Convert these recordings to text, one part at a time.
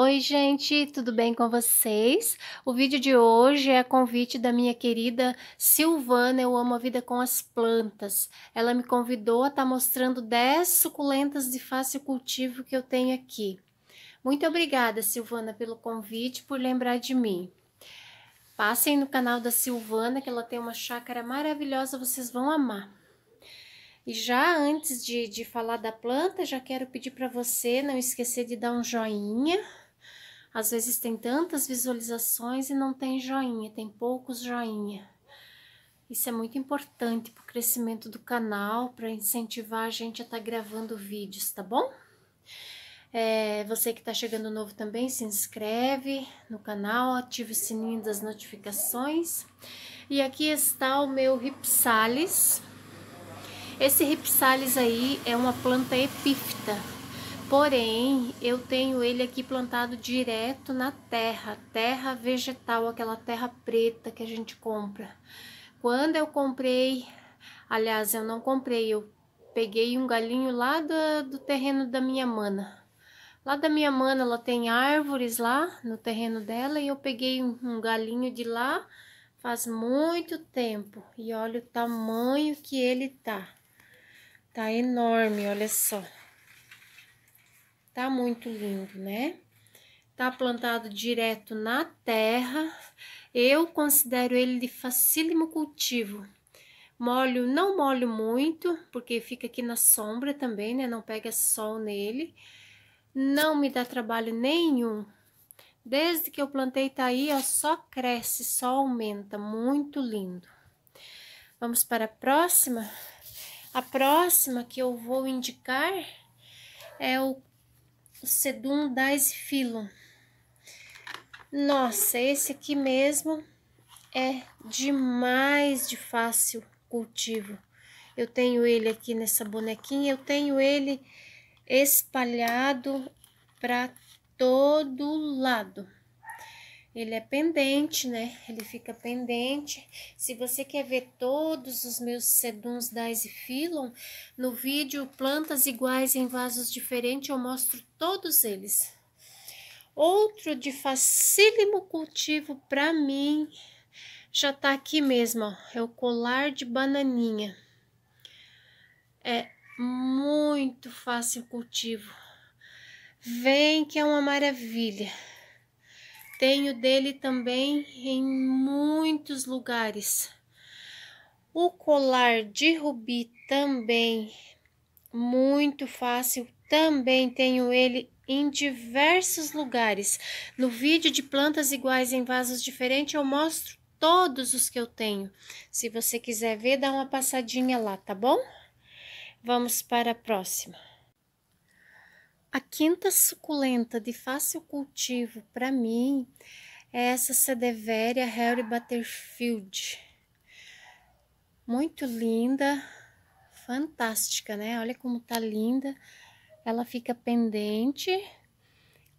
Oi, gente, tudo bem com vocês? O vídeo de hoje é a convite da minha querida Silvana, eu amo a vida com as plantas. Ela me convidou a estar tá mostrando 10 suculentas de fácil cultivo que eu tenho aqui. Muito obrigada, Silvana, pelo convite, por lembrar de mim. Passem no canal da Silvana, que ela tem uma chácara maravilhosa, vocês vão amar. E já antes de, de falar da planta, já quero pedir para você não esquecer de dar um joinha, às vezes tem tantas visualizações e não tem joinha, tem poucos joinha. Isso é muito importante para o crescimento do canal, para incentivar a gente a estar tá gravando vídeos, tá bom? É, você que está chegando novo também, se inscreve no canal, ative o sininho das notificações. E aqui está o meu Ripsalis. Esse Ripsalis aí é uma planta epífita, Porém, eu tenho ele aqui plantado direto na terra, terra vegetal, aquela terra preta que a gente compra. Quando eu comprei, aliás, eu não comprei, eu peguei um galinho lá do, do terreno da minha mana. Lá da minha mana, ela tem árvores lá no terreno dela e eu peguei um, um galinho de lá faz muito tempo. E olha o tamanho que ele tá. Tá enorme, olha só. Tá muito lindo, né? Tá plantado direto na terra. Eu considero ele de facílimo cultivo. Molho, não molho muito, porque fica aqui na sombra também, né? Não pega sol nele. Não me dá trabalho nenhum. Desde que eu plantei, tá aí, ó, só cresce, só aumenta. Muito lindo. Vamos para a próxima. A próxima que eu vou indicar é o Sedum Dais Filo. Nossa, esse aqui mesmo é demais de fácil cultivo. Eu tenho ele aqui nessa bonequinha, eu tenho ele espalhado para todo lado ele é pendente, né? Ele fica pendente. Se você quer ver todos os meus seduns, dais filon, no vídeo Plantas Iguais em Vasos Diferentes eu mostro todos eles. Outro de facílimo cultivo para mim já tá aqui mesmo, ó. É o colar de bananinha. É muito fácil o cultivo. Vem que é uma maravilha. Tenho dele também em muitos lugares. O colar de rubi também muito fácil. Também tenho ele em diversos lugares. No vídeo de plantas iguais em vasos diferentes eu mostro todos os que eu tenho. Se você quiser ver, dá uma passadinha lá, tá bom? Vamos para a próxima. A quinta suculenta de fácil cultivo para mim é essa Sedeveria Harry Butterfield. Muito linda, fantástica, né? Olha como tá linda. Ela fica pendente.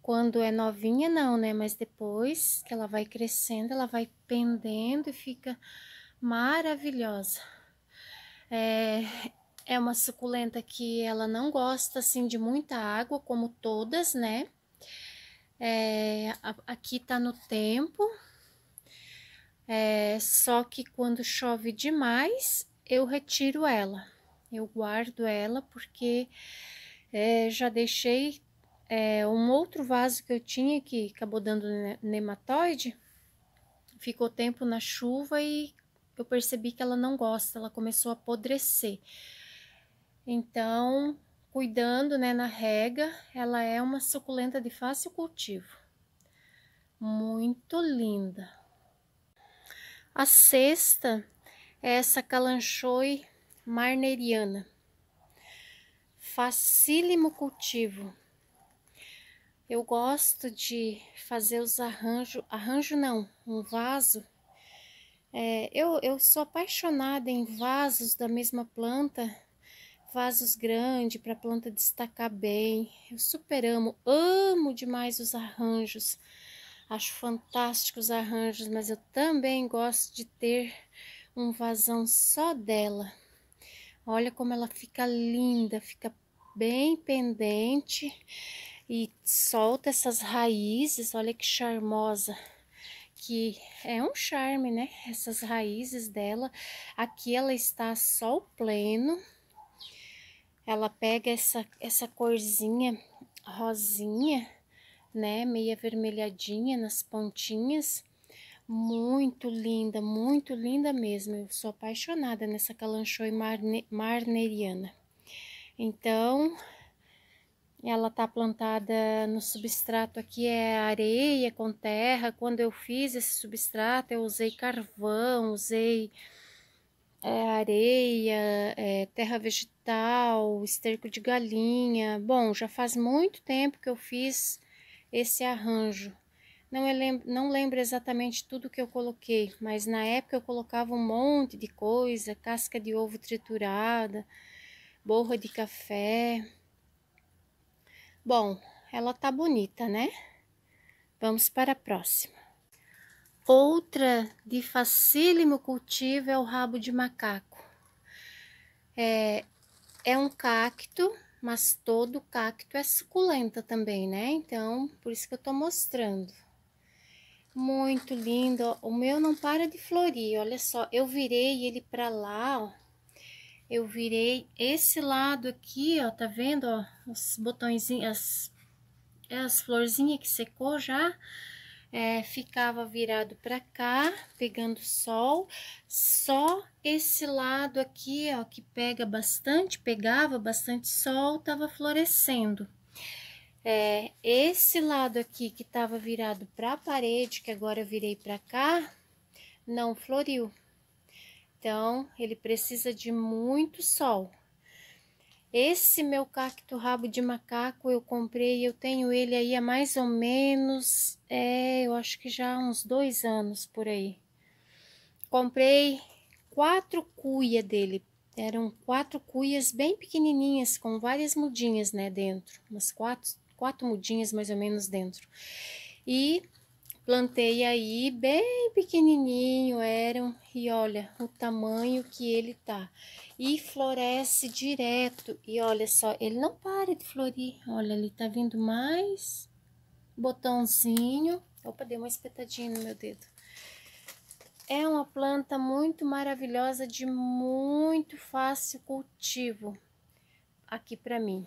Quando é novinha, não, né? Mas depois que ela vai crescendo, ela vai pendendo e fica maravilhosa. É, é uma suculenta que ela não gosta assim de muita água, como todas, né? É, aqui tá no tempo, é, só que quando chove demais, eu retiro ela. Eu guardo ela porque é, já deixei é, um outro vaso que eu tinha que acabou dando nematóide. Ficou tempo na chuva e eu percebi que ela não gosta, ela começou a apodrecer. Então, cuidando né, na rega, ela é uma suculenta de fácil cultivo. Muito linda. A sexta é essa calanchoe marneriana. Facílimo cultivo. Eu gosto de fazer os arranjos, arranjo não, um vaso. É, eu, eu sou apaixonada em vasos da mesma planta vasos grandes para a planta destacar bem. Eu super amo, amo demais os arranjos. Acho fantásticos os arranjos, mas eu também gosto de ter um vasão só dela. Olha como ela fica linda, fica bem pendente e solta essas raízes. Olha que charmosa que é um charme, né? Essas raízes dela. Aqui ela está a sol pleno ela pega essa, essa corzinha rosinha, né? Meio avermelhadinha nas pontinhas. Muito linda, muito linda mesmo. Eu sou apaixonada nessa calanchoe marne, marneriana. Então, ela tá plantada no substrato aqui é areia com terra. Quando eu fiz esse substrato, eu usei carvão, usei é, areia, é, terra vegetal esterco de galinha. Bom, já faz muito tempo que eu fiz esse arranjo. Não, é lembro, não lembro exatamente tudo que eu coloquei, mas na época eu colocava um monte de coisa, casca de ovo triturada, borra de café. Bom, ela tá bonita, né? Vamos para a próxima. Outra de facílimo cultivo é o rabo de macaco. É, é um cacto, mas todo cacto é suculenta também, né? Então, por isso que eu tô mostrando. Muito lindo, o meu não para de florir, olha só, eu virei ele pra lá, ó. Eu virei esse lado aqui, ó, tá vendo, ó, os botõezinhos, as, é as florzinhas que secou já é, ficava virado para cá, pegando sol. Só esse lado aqui, ó, que pega bastante, pegava bastante sol, estava florescendo. É, esse lado aqui que estava virado para a parede, que agora eu virei para cá, não floriu. Então, ele precisa de muito sol. Esse meu cacto rabo de macaco eu comprei, eu tenho ele aí há mais ou menos, é, eu acho que já há uns dois anos por aí. Comprei quatro cuia dele, eram quatro cuias bem pequenininhas, com várias mudinhas, né, dentro, umas quatro, quatro mudinhas mais ou menos dentro. E Plantei aí bem pequenininho, eram, e olha o tamanho que ele tá. E floresce direto, e olha só, ele não para de florir. Olha, ele tá vindo mais botãozinho. Opa, deu uma espetadinha no meu dedo. É uma planta muito maravilhosa, de muito fácil cultivo aqui pra mim.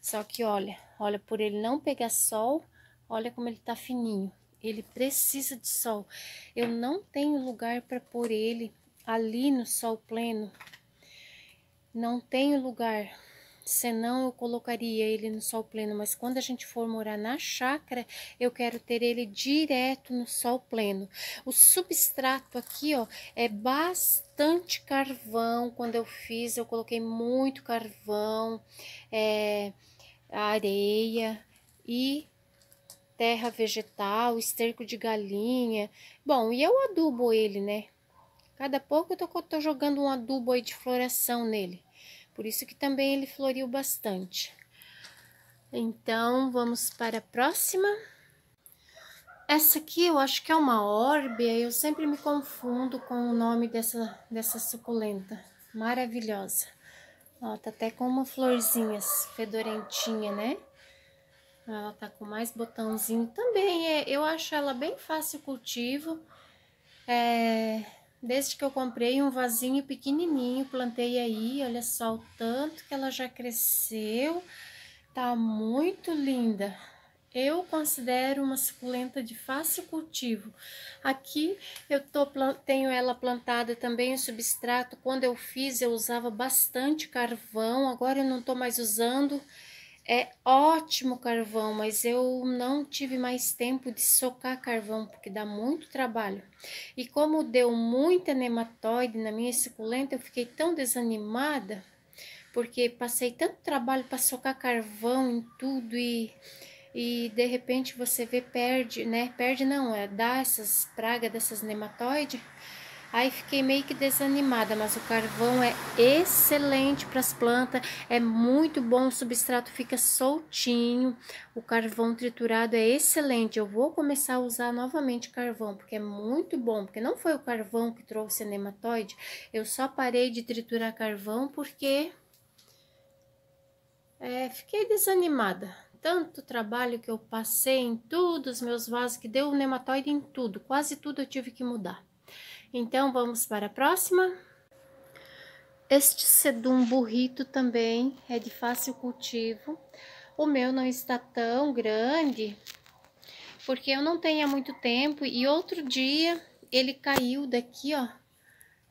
Só que olha, olha, por ele não pegar sol, olha como ele tá fininho. Ele precisa de sol. Eu não tenho lugar para pôr ele ali no sol pleno. Não tenho lugar, senão eu colocaria ele no sol pleno. Mas quando a gente for morar na chácara, eu quero ter ele direto no sol pleno. O substrato aqui, ó, é bastante carvão. Quando eu fiz, eu coloquei muito carvão, é, areia e terra vegetal, esterco de galinha. Bom, e eu adubo ele, né? Cada pouco eu tô, tô jogando um adubo aí de floração nele. Por isso que também ele floriu bastante. Então, vamos para a próxima. Essa aqui eu acho que é uma órbia. eu sempre me confundo com o nome dessa, dessa suculenta. Maravilhosa. Ó, tá até com uma florzinha fedorentinha, né? Ela tá com mais botãozinho. Também é, eu acho ela bem fácil cultivo. É, desde que eu comprei um vasinho pequenininho, plantei aí. Olha só o tanto que ela já cresceu. Tá muito linda. Eu considero uma suculenta de fácil cultivo. Aqui eu tô, tenho ela plantada também em substrato. Quando eu fiz, eu usava bastante carvão. Agora eu não tô mais usando. É ótimo carvão, mas eu não tive mais tempo de socar carvão, porque dá muito trabalho. E como deu muita nematóide na minha suculenta, eu fiquei tão desanimada, porque passei tanto trabalho para socar carvão em tudo e e de repente você vê perde, né? Perde não, é dar essas pragas dessas nematóides Aí fiquei meio que desanimada, mas o carvão é excelente para as plantas, é muito bom, o substrato fica soltinho. O carvão triturado é excelente. Eu vou começar a usar novamente carvão, porque é muito bom, porque não foi o carvão que trouxe a nematóide. Eu só parei de triturar carvão porque é, fiquei desanimada. Tanto trabalho que eu passei em todos os meus vasos, que deu nematóide em tudo, quase tudo eu tive que mudar. Então, vamos para a próxima. Este sedum burrito também é de fácil cultivo. O meu não está tão grande, porque eu não tenho há muito tempo. E outro dia ele caiu daqui, ó,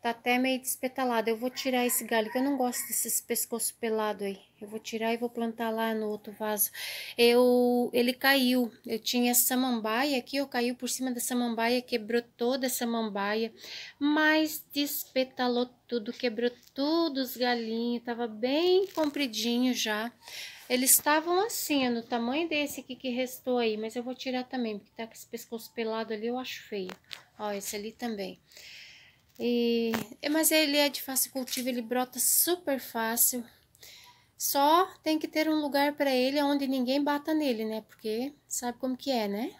Tá até meio despetalado. Eu vou tirar esse galho, que eu não gosto desses pescoços pelados aí. Eu vou tirar e vou plantar lá no outro vaso. Eu, ele caiu. Eu tinha samambaia aqui, eu caiu por cima da samambaia, quebrou toda a samambaia. Mas despetalou tudo, quebrou tudo os galinhos. Tava bem compridinho já. Eles estavam assim, é no tamanho desse aqui que restou aí. Mas eu vou tirar também, porque tá com esse pescoço pelado ali, eu acho feio. Ó, esse ali também. E, é, mas ele é de fácil cultivo, ele brota super fácil. Só tem que ter um lugar para ele onde ninguém bata nele, né? Porque sabe como que é, né?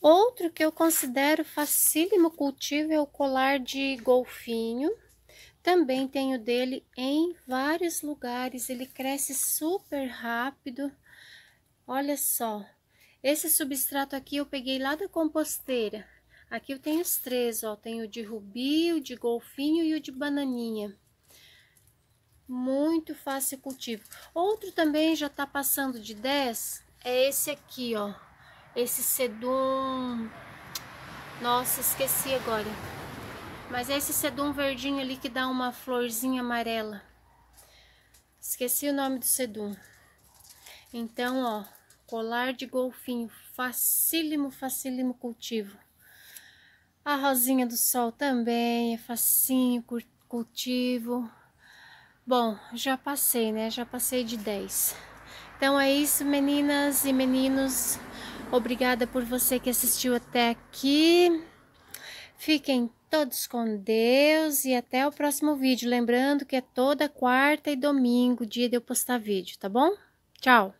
Outro que eu considero facílimo cultivo é o colar de golfinho. Também tenho dele em vários lugares, ele cresce super rápido. Olha só, esse substrato aqui eu peguei lá da composteira. Aqui eu tenho os três, ó. Tenho o de rubi, o de golfinho e o de bananinha. Muito fácil cultivo. Outro também já tá passando de 10, é esse aqui, ó. Esse sedum... Nossa, esqueci agora. Mas é esse sedum verdinho ali que dá uma florzinha amarela. Esqueci o nome do sedum. Então, ó, colar de golfinho, facílimo, facílimo cultivo. A rosinha do sol também é facinho, cultivo. Bom, já passei, né? Já passei de 10. Então é isso, meninas e meninos. Obrigada por você que assistiu até aqui. Fiquem todos com Deus e até o próximo vídeo. Lembrando que é toda quarta e domingo, dia de eu postar vídeo, tá bom? Tchau!